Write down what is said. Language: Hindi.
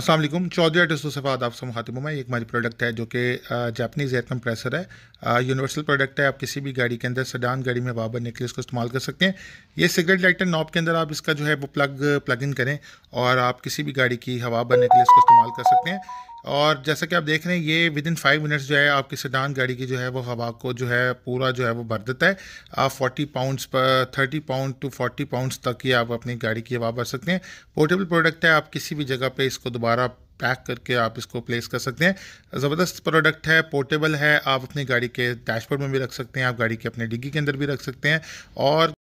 असलम चौधरी एट यूसुफ आदाब से मुखातिब मैं एक हमारी प्रोडक्ट है जो कि जापानीज़ एयर कंप्रेसर है यूनिवर्सल प्रोडक्ट है आप किसी भी गाड़ी के अंदर सडान गाड़ी में बाबर निकले इसको इस्तेमाल कर सकते हैं ये सिगरेट लाइटर नॉब के अंदर आप इसका जो है वो प्लग प्लग इन करें और आप किसी भी गाड़ी की हवा बनने के लिए इसको इस्तेमाल कर सकते हैं और जैसा कि आप देख रहे हैं ये विद इन फाइव मिनट्स जो है आपकी सिडान गाड़ी की जो है वो हवा को जो है पूरा जो है वो भर देता है आप फोर्टी पाउंड्स पर thirty pound to forty pounds तक ही आप अपनी गाड़ी की हवा भर सकते हैं पोर्टेबल प्रोडक्ट है आप किसी भी जगह पे इसको दोबारा पैक करके आप इसको प्लेस कर सकते हैं ज़बरदस्त प्रोडक्ट है पोर्टेबल है आप अपनी गाड़ी के डैशबोर्ड में भी रख सकते हैं आप गाड़ी के अपने डिग्गी के अंदर भी रख सकते हैं और